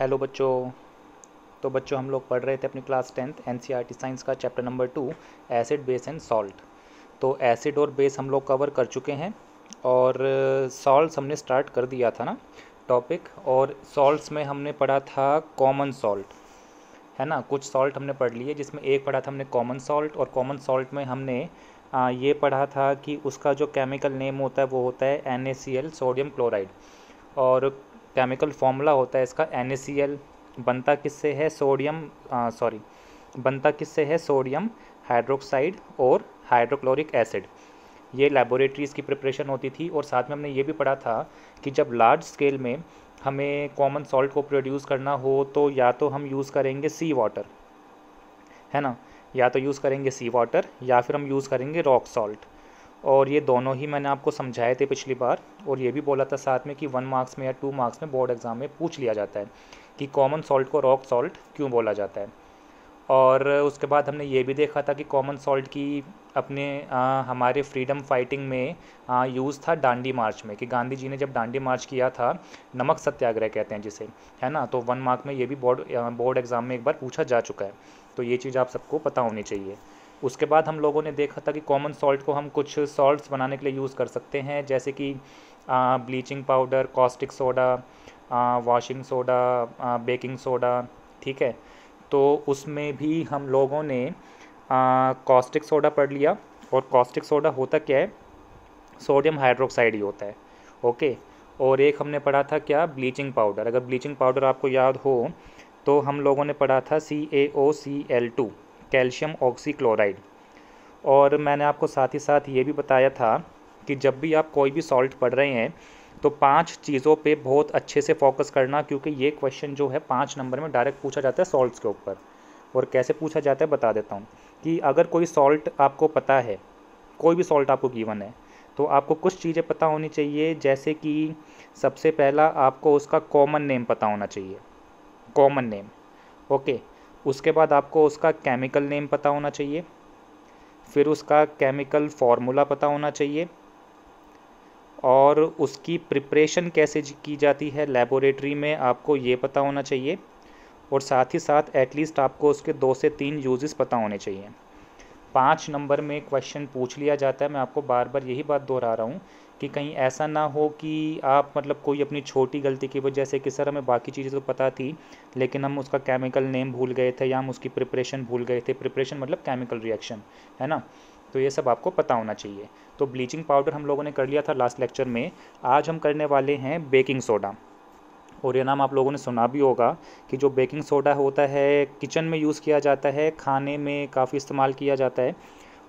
hello बच्चों तो बच्चों हम लोग पढ़ रहे थे अपनी क्लास टेंथ एन साइंस का chapter number two acid base and salt तो एसिड और बेस हम लोग कवर कर चुके हैं और सॉल्ट uh, हमने स्टार्ट कर दिया था ना टॉपिक और सॉल्ट्स में हमने पढ़ा था कॉमन सॉल्ट है ना कुछ सॉल्ट हमने पढ़ लिए जिसमें एक पढ़ा था हमने कॉमन सॉल्ट और कॉमन सॉल्ट में हमने आ, ये पढ़ा था कि उसका जो केमिकल नेम होता है वो होता है एन सोडियम क्लोराइड और केमिकल फॉर्मूला होता है इसका एन बनता किससे है सोडियम सॉरी बनता किससे है सोडियम हाइड्रोक्साइड और हाइड्रोक्लोरिक एसिड ये लेबोरेटरीज़ की प्रिपरेशन होती थी और साथ में हमने ये भी पढ़ा था कि जब लार्ज स्केल में हमें कॉमन सॉल्ट को प्रोड्यूस करना हो तो या तो हम यूज़ करेंगे सी वाटर है ना या तो यूज़ करेंगे सी वाटर या फिर हम यूज़ करेंगे रॉक सॉल्ट और ये दोनों ही मैंने आपको समझाए थे पिछली बार और ये भी बोला था साथ में कि वन मार्क्स में या टू मार्क्स में बोर्ड एग्ज़ाम में पूछ लिया जाता है कि कॉमन सॉल्ट को रॉक सॉल्ट क्यों बोला जाता है और उसके बाद हमने ये भी देखा था कि कॉमन सॉल्ट की अपने आ, हमारे फ्रीडम फाइटिंग में यूज़ था डांडी मार्च में कि गांधी जी ने जब डांडी मार्च किया था नमक सत्याग्रह कहते हैं जिसे है ना तो वन मार्क में ये भी बोर्ड बोर्ड एग्ज़ाम में एक बार पूछा जा चुका है तो ये चीज़ आप सबको पता होनी चाहिए उसके बाद हम लोगों ने देखा था कि कॉमन सॉल्ट को हम कुछ सॉल्ट्स बनाने के लिए यूज़ कर सकते हैं जैसे कि bleaching powder caustic soda washing soda baking soda ठीक है तो उसमें भी हम लोगों ने कॉस्टिक सोडा पढ़ लिया और कॉस्टिक सोडा होता क्या है सोडियम हाइड्रोक्साइड ही होता है ओके और एक हमने पढ़ा था क्या ब्लीचिंग पाउडर अगर ब्लीचिंग पाउडर आपको याद हो तो हम लोगों ने पढ़ा था C A O C L two calcium oxychloride और मैंने आपको साथ ही साथ ये भी बताया था कि जब भी आप कोई भी सॉल्ट पढ़ रहे हैं तो पांच चीज़ों पे बहुत अच्छे से फोकस करना क्योंकि ये क्वेश्चन जो है पाँच नंबर में डायरेक्ट पूछा जाता है सॉल्ट्स के ऊपर और कैसे पूछा जाता है बता देता हूँ कि अगर कोई सॉल्ट आपको पता है कोई भी सॉल्ट आपको गिवन है तो आपको कुछ चीज़ें पता होनी चाहिए जैसे कि सबसे पहला आपको उसका कॉमन नेम पता होना चाहिए कॉमन नेम ओके उसके बाद आपको उसका केमिकल नेम पता होना चाहिए फिर उसका केमिकल फार्मूला पता होना चाहिए और उसकी प्रिपरेशन कैसे की जाती है लेबोरेटरी में आपको ये पता होना चाहिए और साथ ही साथ एटलीस्ट आपको उसके दो से तीन यूजेस पता होने चाहिए पाँच नंबर में क्वेश्चन पूछ लिया जाता है मैं आपको बार बार यही बात दोहरा रहा हूँ कि कहीं ऐसा ना हो कि आप मतलब कोई अपनी छोटी गलती की वजह जैसे कि सर हमें बाकी चीज़ें तो पता थी लेकिन हम उसका केमिकल नेम भूल गए थे या हम उसकी प्रिपरेशन भूल गए थे प्रिपरेशन मतलब केमिकल रिएक्शन है ना तो ये सब आपको पता होना चाहिए तो ब्लीचिंग पाउडर हम लोगों ने कर लिया था लास्ट लेक्चर में आज हम करने वाले हैं बेकिंग सोडा और ये नाम आप लोगों ने सुना भी होगा कि जो बेकिंग सोडा होता है किचन में यूज़ किया जाता है खाने में काफ़ी इस्तेमाल किया जाता है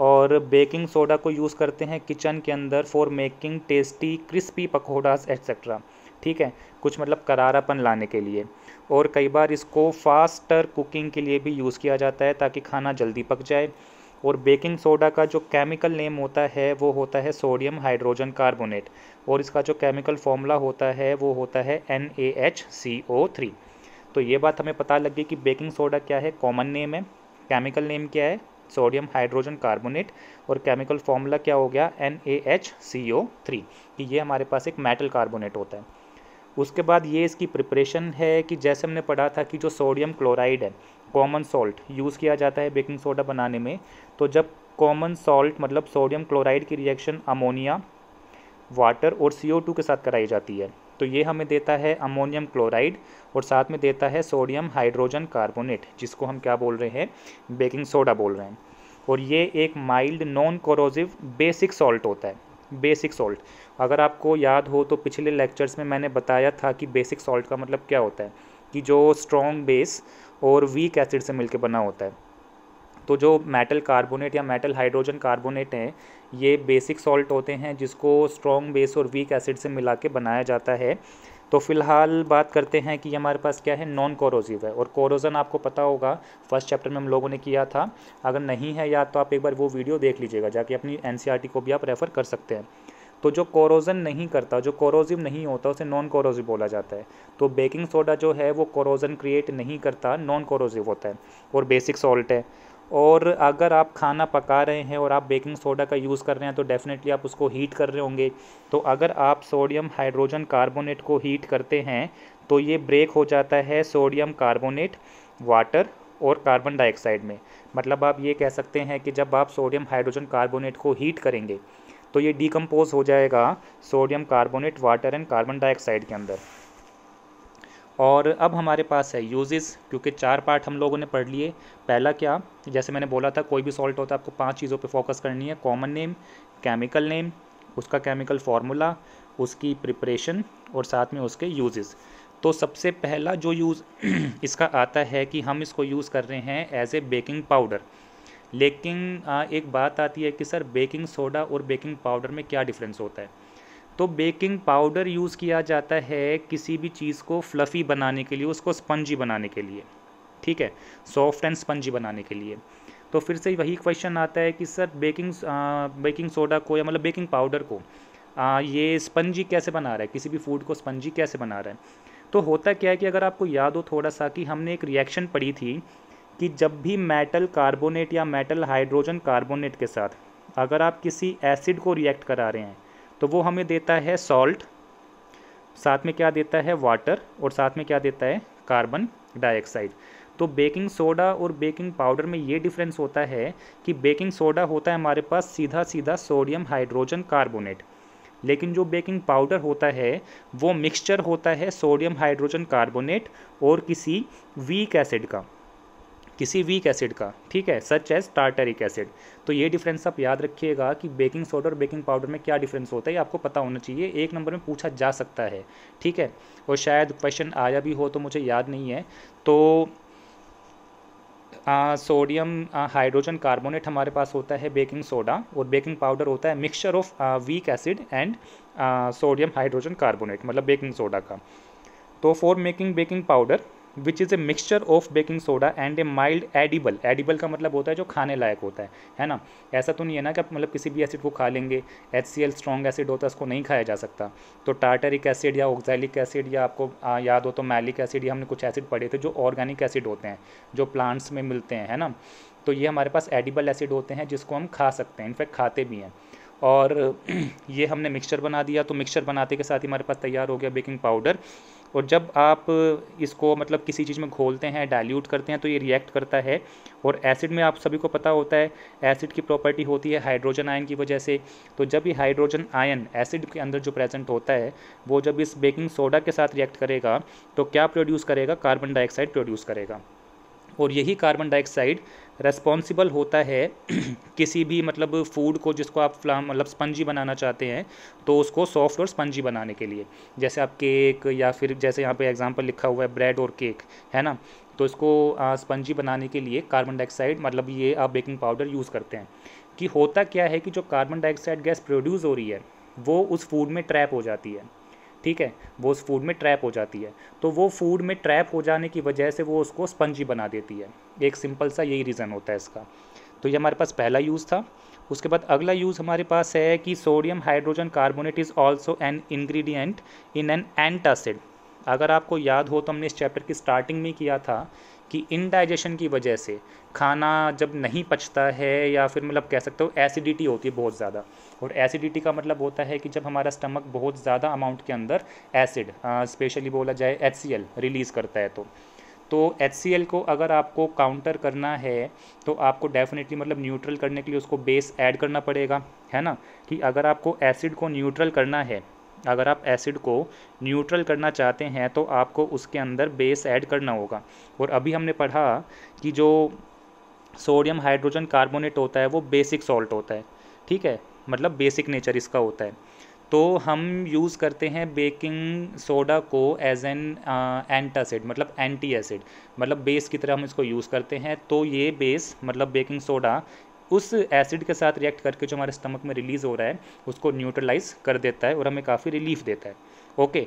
और बेकिंग सोडा को यूज़ करते हैं किचन के अंदर for making tasty crispy pakodas etcetera ठीक है कुछ मतलब करारापन लाने के लिए और कई बार इसको फास्टर कुकिंग के लिए भी यूज़ किया जाता है ताकि खाना जल्दी पक जाए और बेकिंग सोडा का जो केमिकल नेम होता है वो होता है सोडियम हाइड्रोजन कार्बोनेट और इसका जो केमिकल फॉर्मूला होता है वो होता है N A H C O three तो ये बात हमें पता लग गई कि बेकिंग सोडा क्या है कॉमन नेम है केमिकल नेम क्या है सोडियम हाइड्रोजन कार्बोनेट और केमिकल फॉर्मूला क्या हो गया N A H C O three कि ये हमारे पास एक मेटल कार्बोनेट होता है उसके बाद ये इसकी प्रिपरेशन है कि जैसे हमने पढ़ा था कि जो सोडियम क्लोराइड है कॉमन सॉल्ट यूज़ किया जाता है बेकिंग सोडा बनाने में तो जब कॉमन सॉल्ट मतलब सोडियम क्लोराइड की रिएक्शन अमोनिया वाटर और सी के साथ कराई जाती है तो ये हमें देता है अमोनियम क्लोराइड और साथ में देता है सोडियम हाइड्रोजन कार्बोनेट जिसको हम क्या बोल रहे हैं बेकिंग सोडा बोल रहे हैं और ये एक mild non corrosive basic salt होता है बेसिक सॉल्ट अगर आपको याद हो तो पिछले लेक्चर्स में मैंने बताया था कि बेसिक सॉल्ट का मतलब क्या होता है कि जो स्ट्रॉन्ग बेस और वीक एसिड से मिलकर बना होता है तो जो मेटल कार्बोनेट या मेटल हाइड्रोजन कार्बोनेट हैं ये बेसिक सॉल्ट होते हैं जिसको स्ट्रॉन्ग बेस और वीक एसिड से मिला के बनाया जाता है तो फिलहाल बात करते हैं कि हमारे पास क्या है नॉन कोरोजिव है और कोरोजन आपको पता होगा फर्स्ट चैप्टर में हम लोगों ने किया था अगर नहीं है याद तो आप एक बार वो वीडियो देख लीजिएगा जाके अपनी एन e को भी आप रेफ़र कर सकते हैं तो जो कोरोजन नहीं करता जो कोरोजिव नहीं होता उसे नॉन कोरोजिव बोला जाता है तो बेकिंग सोडा जो है वो कोरोजन क्रिएट नहीं करता नॉन कोरोजिव होता है और बेसिक सॉल्ट है और अगर आप खाना पका रहे हैं और आप बेकिंग सोडा का यूज़ कर रहे हैं तो डेफ़िनेटली आप उसको हीट कर रहे होंगे तो अगर आप सोडियम हाइड्रोजन कार्बोनेट को हीट करते हैं तो ये ब्रेक हो जाता है सोडियम कार्बोनेट वाटर और कार्बन डाइऑक्साइड में मतलब आप ये कह सकते हैं कि जब आप सोडियम हाइड्रोजन कार्बोनेट को हीट करेंगे तो ये डिकम्पोज हो जाएगा sodium carbonate water and carbon dioxide के अंदर और अब हमारे पास है यूजेस क्योंकि चार पार्ट हम लोगों ने पढ़ लिए पहला क्या जैसे मैंने बोला था कोई भी सॉल्ट होता है आपको पांच चीज़ों पे फोकस करनी है कॉमन नेम केमिकल नेम उसका केमिकल फार्मूला उसकी प्रिपरेशन और साथ में उसके यूजेस तो सबसे पहला जो यूज़ इसका आता है कि हम इसको यूज़ कर रहे हैं एज ए बेकिंग पाउडर लेकिन एक बात आती है कि सर बेकिंग सोडा और बेकिंग पाउडर में क्या डिफरेंस होता है तो बेकिंग पाउडर यूज़ किया जाता है किसी भी चीज़ को फ्लफ़ी बनाने के लिए उसको स्पंजी बनाने के लिए ठीक है सॉफ्ट एंड स्पंजी बनाने के लिए तो फिर से वही क्वेश्चन आता है कि सर बेकिंग बेकिंग सोडा को या मतलब बेकिंग पाउडर को आ, ये स्पंजी कैसे बना रहा है किसी भी फूड को स्पंजी कैसे बना रहा है तो होता क्या है कि अगर आपको याद हो थोड़ा सा कि हमने एक रिएक्शन पढ़ी थी कि जब भी मेटल कार्बोनेट या मेटल हाइड्रोजन कार्बोनेट के साथ अगर आप किसी एसिड को रिएक्ट करा रहे हैं तो वो हमें देता है सॉल्ट साथ में क्या देता है वाटर और साथ में क्या देता है कार्बन डाइऑक्साइड तो बेकिंग सोडा और बेकिंग पाउडर में ये डिफरेंस होता है कि बेकिंग सोडा होता है हमारे पास सीधा सीधा सोडियम हाइड्रोजन कार्बोनेट लेकिन जो बेकिंग पाउडर होता है वो मिक्सचर होता है सोडियम हाइड्रोजन कार्बोनेट और किसी वीक एसिड का किसी वीक एसिड का ठीक है सच एज टार्टरिक एसिड तो ये डिफरेंस आप याद रखिएगा कि बेकिंग सोडा और बेकिंग पाउडर में क्या डिफरेंस होता है ये आपको पता होना चाहिए एक नंबर में पूछा जा सकता है ठीक है और शायद क्वेश्चन आया भी हो तो मुझे याद नहीं है तो आ, सोडियम हाइड्रोजन कार्बोनेट हमारे पास होता है बेकिंग सोडा और बेकिंग पाउडर होता है mixture of weak acid and sodium hydrogen carbonate मतलब बेकिंग सोडा का तो for making baking powder which is a mixture of baking soda and a mild edible edible का मतलब होता है जो खाने लायक होता है है ना ऐसा तो नहीं है ना कि आप मतलब किसी भी एसिड को खा लेंगे H C L strong acid होता है उसको नहीं खाया जा सकता तो टार्टरिक एसिड या ऑक्जैलिक एसिड या आपको आ, याद हो तो मैलिक एसिड या हमने कुछ एसिड पढ़े थे जो ऑर्गेनिक एसिड होते हैं जो प्लांट्स में मिलते हैं है ना तो ये हमारे पास एडिबल एसिड होते हैं जिसको हम खा सकते हैं इनफैक्ट खाते भी हैं और ये हमने मिक्सचर बना दिया तो मिक्सचर बनाते के साथ ही हमारे पास तैयार हो गया बेकिंग पाउडर और जब आप इसको मतलब किसी चीज़ में घोलते हैं डाइल्यूट करते हैं तो ये रिएक्ट करता है और एसिड में आप सभी को पता होता है एसिड की प्रॉपर्टी होती है हाइड्रोजन आयन की वजह से तो जब ये हाइड्रोजन आयन एसिड के अंदर जो प्रेजेंट होता है वो जब इस बेकिंग सोडा के साथ रिएक्ट करेगा तो क्या प्रोड्यूस करेगा कार्बन डाइऑक्साइड प्रोड्यूस करेगा और यही कार्बन डाइऑक्साइड रेस्पॉन्सिबल होता है किसी भी मतलब फूड को जिसको आप फ्लाम मतलब स्पंजी बनाना चाहते हैं तो उसको सॉफ्ट और स्पंजी बनाने के लिए जैसे आप केक या फिर जैसे यहाँ पे एग्जांपल लिखा हुआ है ब्रेड और केक है ना तो इसको स्पंजी बनाने के लिए कार्बन डाइऑक्साइड मतलब ये आप बेकिंग पाउडर यूज़ करते हैं कि होता क्या है कि जो कार्बन डाइऑक्साइड गैस प्रोड्यूस हो रही है वो उस फूड में ट्रैप हो जाती है ठीक है वो उस फूड में ट्रैप हो जाती है तो वो फूड में ट्रैप हो जाने की वजह से वो उसको स्पंजी बना देती है एक सिंपल सा यही रीज़न होता है इसका तो ये हमारे पास पहला यूज़ था उसके बाद अगला यूज़ हमारे पास है कि sodium hydrogen carbonate is also an ingredient in an antacid अगर आपको याद हो तो हमने इस चैप्टर की स्टार्टिंग में किया था कि इनडाइजेशन की वजह से खाना जब नहीं पचता है या फिर मतलब कह सकते हो एसिडिटी होती है बहुत ज़्यादा और एसिडिटी का मतलब होता है कि जब हमारा स्टमक बहुत ज़्यादा अमाउंट के अंदर एसिड स्पेशली बोला जाए एच रिलीज़ करता है तो तो एच को अगर आपको काउंटर करना है तो आपको डेफिनेटली मतलब न्यूट्रल करने के लिए उसको बेस ऐड करना पड़ेगा है ना कि अगर आपको एसिड को न्यूट्रल करना है अगर आप एसिड को न्यूट्रल करना चाहते हैं तो आपको उसके अंदर बेस ऐड करना होगा और अभी हमने पढ़ा कि जो सोडियम हाइड्रोजन कार्बोनेट होता है वो बेसिक सॉल्ट होता है ठीक है मतलब बेसिक नेचर इसका होता है तो हम यूज़ करते हैं बेकिंग सोडा को एज एन एंटासिड मतलब एंटी एसिड मतलब बेस की तरह हम इसको यूज़ करते हैं तो ये बेस मतलब बेकिंग सोडा उस एसिड के साथ रिएक्ट करके जो हमारे स्टमक में रिलीज़ हो रहा है उसको न्यूट्रलाइज कर देता है और हमें काफ़ी रिलीफ देता है ओके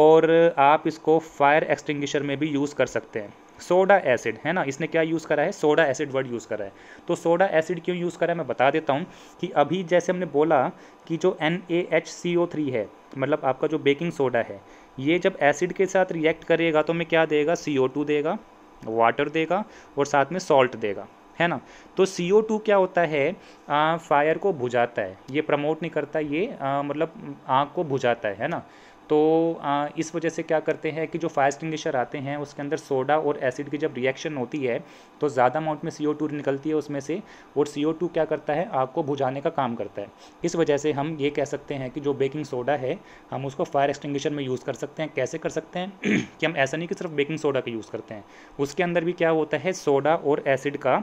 और आप इसको फायर एक्सटिंग्विशर में भी यूज़ कर सकते हैं सोडा एसिड है ना इसने क्या यूज़ करा है सोडा एसिड वर्ड यूज़ करा है तो सोडा एसिड क्यों यूज़ करा है मैं बता देता हूँ कि अभी जैसे हमने बोला कि जो N A H C O three है मतलब आपका जो बेकिंग सोडा है ये जब एसिड के साथ रिएक्ट करेगा तो हमें क्या देगा सी ओ टू देगा वाटर देगा और साथ में सॉल्ट देगा है ना तो सी ओ टू क्या होता है आ, फायर को बुझाता है ये प्रमोट नहीं करता ये आ, मतलब आग को बुझाता है है ना तो आ, इस वजह से क्या करते हैं कि जो फायर स्टिंगशर आते हैं उसके अंदर सोडा और एसिड की जब रिएक्शन होती है तो ज़्यादा अमाउंट में सी निकलती है उसमें से और सी क्या करता है आग को बुझाने का काम करता है इस वजह से हम ये कह सकते हैं कि जो बेकिंग सोडा है हम उसको फायर एक्सटिंगशर में यूज़ कर सकते हैं कैसे कर सकते हैं कि हम ऐसा नहीं कि सिर्फ बेकिंग सोडा का यूज़ करते हैं उसके अंदर भी क्या होता है सोडा और एसिड का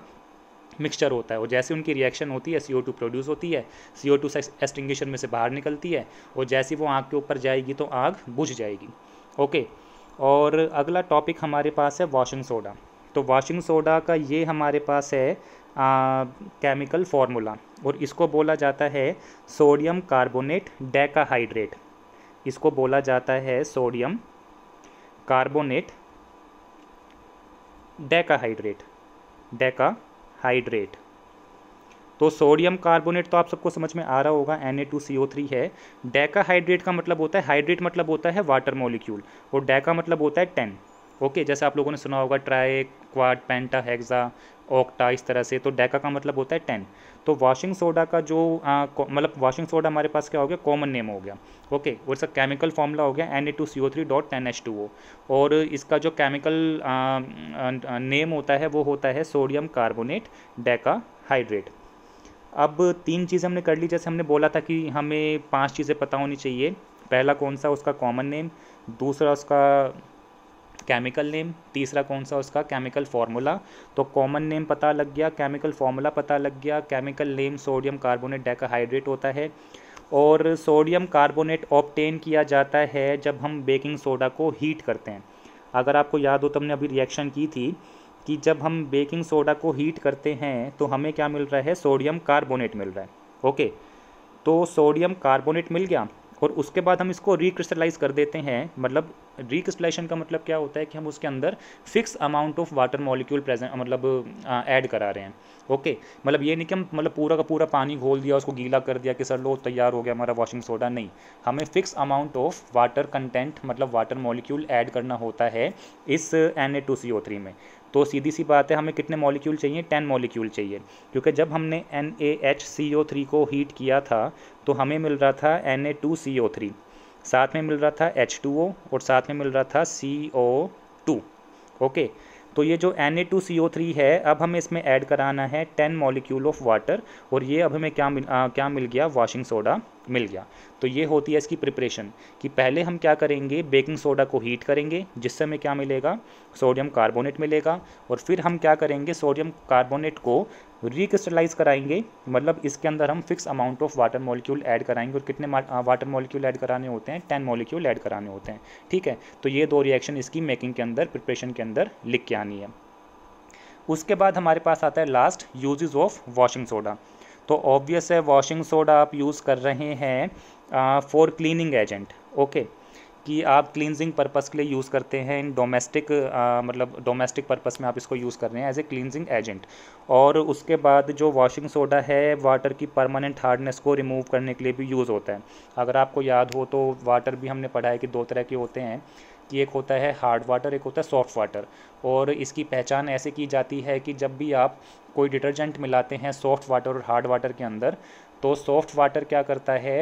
मिक्सचर होता है और जैसे उनकी रिएक्शन होती है सी ओ टू प्रोड्यूस होती है सी ओ टू एस्टिंग्विशर में से बाहर निकलती है और जैसे वो आग के ऊपर जाएगी तो आग बुझ जाएगी ओके और अगला टॉपिक हमारे पास है वॉशिंग सोडा तो वॉशिंग सोडा का ये हमारे पास है केमिकल फार्मूला और इसको बोला जाता है सोडियम कार्बोनेट डेकाहाइड्रेट इसको बोला जाता है sodium carbonate decahydrate deca hydrate तो सोडियम कार्बोनेट तो आप सबको समझ में आ रहा होगा थ्री है डेका हाइड्रेट का मतलब होता है हाइड्रेट मतलब होता है वाटर मॉलिक्यूल और डेका मतलब होता है टेन ओके जैसे आप लोगों ने सुना होगा tri quad penta hexa octa इस तरह से तो डेका का मतलब होता है टेन तो वॉशिंग सोडा का जो मतलब वॉशिंग सोडा हमारे पास क्या हो गया कॉमन नेम हो गया ओके और इसका केमिकल फॉर्मूला हो गया N A two C O three dot ten H two O और इसका जो केमिकल नेम होता है वो होता है सोडियम कार्बोनेट डेका हाइड्रेट अब तीन चीज़ हमने कर ली जैसे हमने बोला था कि हमें पांच चीज़ें पता होनी चाहिए पहला कौन सा उसका कॉमन नेम दूसरा उसका केमिकल नेम तीसरा कौन सा उसका केमिकल फार्मूला तो कॉमन नेम पता लग गया केमिकल फार्मूला पता लग गया chemical name sodium carbonate decahydrate होता है और सोडियम कार्बोनेट ऑप्टेन किया जाता है जब हम बेकिंग सोडा को हीट करते हैं अगर आपको याद हो तो हमने अभी रिएक्शन की थी कि जब हम बेकिंग सोडा को हीट करते हैं तो हमें क्या मिल रहा है सोडियम कार्बोनेट मिल रहा है ओके तो सोडियम कार्बोनेट मिल गया और उसके बाद हम इसको रिक्रिस्टलाइज कर देते हैं मतलब रिक्रिस्टलाइजेशन का मतलब क्या होता है कि हम उसके अंदर fix amount of water molecule present मतलब ऐड करा रहे हैं ओके मतलब ये नहीं कि हम मतलब पूरा का पूरा पानी घोल दिया उसको गीला कर दिया कि सर लो तैयार हो गया हमारा वॉशिंग सोडा नहीं हमें fix amount of water content मतलब वाटर मॉलिक्यूल ऐड करना होता है इस एन में तो सीधी सी बात है हमें कितने मॉलिक्यूल चाहिए टेन मॉलिक्यूल चाहिए क्योंकि जब हमने N A H C O three को हीट किया था तो हमें मिल रहा था N A two C O three साथ में मिल रहा था एच टू ओ और साथ में मिल रहा था सी ओ टू ओके तो ये जो N A two C O three है अब हमें इसमें ऐड कराना है टेन मॉलिक्यूल ऑफ वाटर और ये अब हमें क्या मिल आ, क्या मिल गया वॉशिंग सोडा मिल गया तो ये होती है इसकी प्रिपरेशन कि पहले हम क्या करेंगे बेकिंग सोडा को हीट करेंगे जिससे हमें क्या मिलेगा सोडियम कार्बोनेट मिलेगा और फिर हम क्या करेंगे सोडियम कार्बोनेट को रिक्रिस्टलाइज कराएंगे मतलब इसके अंदर हम fix amount of water molecule add कराएंगे और कितने वाटर मॉलिक्यूल ऐड कराने होते हैं टेन मॉलिक्यूल ऐड कराने होते हैं ठीक है तो ये दो रिएक्शन इसकी मेकिंग के अंदर प्रिपरेशन के अंदर लिख के आनी है उसके बाद हमारे पास आता है last usages of washing soda तो ऑब्वियस है वॉशिंग सोडा आप यूज़ कर रहे हैं फॉर क्लीनिंग एजेंट ओके कि आप क्लिनजिंग पर्पस के लिए यूज़ करते हैं इन डोमेस्टिक मतलब डोमेस्टिक पर्पस में आप इसको यूज़ कर रहे हैं एज ए क्लिनजिंग एजेंट और उसके बाद जो वॉशिंग सोडा है वाटर की परमानेंट हार्डनेस को रिमूव करने के लिए भी यूज़ होता है अगर आपको याद हो तो वाटर भी हमने पढ़ा है कि दो तरह के होते हैं कि एक होता है हार्ड वाटर एक होता है सॉफ्ट वाटर और इसकी पहचान ऐसे की जाती है कि जब भी आप कोई डिटर्जेंट मिलाते हैं सॉफ्ट वाटर और हार्ड वाटर के अंदर तो सॉफ्ट वाटर क्या करता है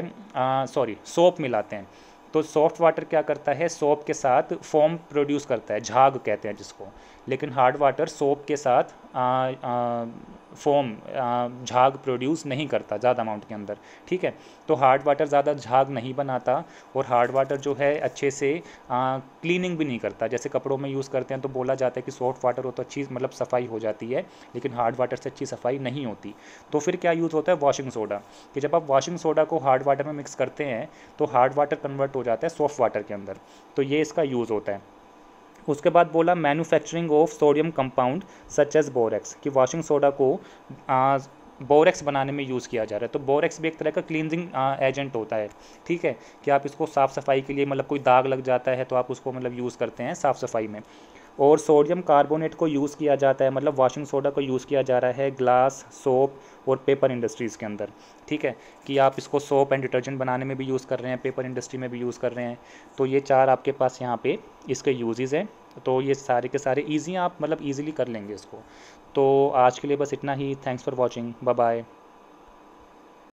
सॉरी सोप मिलाते हैं तो सॉफ्ट वाटर क्या करता है सोप के साथ फॉर्म प्रोड्यूस करता है झाग कहते हैं जिसको लेकिन हार्ड वाटर सोप के साथ आ, आ, फॉर्म uh, झाग प्रोड्यूस नहीं करता ज़्यादा अमाउंट के अंदर ठीक है तो हार्ड वाटर ज़्यादा झाग नहीं बनाता और हार्ड वाटर जो है अच्छे से आ, uh, क्लीनिंग भी नहीं करता जैसे कपड़ों में यूज़ करते हैं तो बोला जाता है कि सॉफ्ट वाटर हो तो अच्छी मतलब सफाई हो जाती है लेकिन हार्ड वाटर से अच्छी सफाई नहीं होती तो फिर क्या यूज़ होता है वॉशिंग सोडा कि जब आप वॉशिंग सोडा को हार्ड वाटर में मिक्स करते हैं तो हार्ड वाटर कन्वर्ट हो जाता है सॉफ्ट वाटर के अंदर तो ये इसका यूज़ होता है उसके बाद बोला manufacturing of sodium compound such as borax कि वॉशिंग सोडा को बोरेक्स बनाने में यूज़ किया जा रहा है तो बोरेक्स भी एक तरह का क्लींजिंग एजेंट होता है ठीक है कि आप इसको साफ़ सफाई के लिए मतलब कोई दाग लग जाता है तो आप उसको मतलब यूज़ करते हैं साफ़ सफाई में और सोडियम कार्बोनेट को यूज़ किया जाता है मतलब वाशिंग सोडा को यूज़ किया जा रहा है ग्लास सोप और पेपर इंडस्ट्रीज़ के अंदर ठीक है कि आप इसको सोप एंड डिटर्जेंट बनाने में भी यूज़ कर रहे हैं पेपर इंडस्ट्री में भी यूज़ कर रहे हैं तो ये चार आपके पास यहाँ पे इसके यूजेज़ हैं तो ये सारे के सारे ईजी आप मतलब ईजिली कर लेंगे इसको तो आज के लिए बस इतना ही थैंक्स फॉर वॉचिंग बाय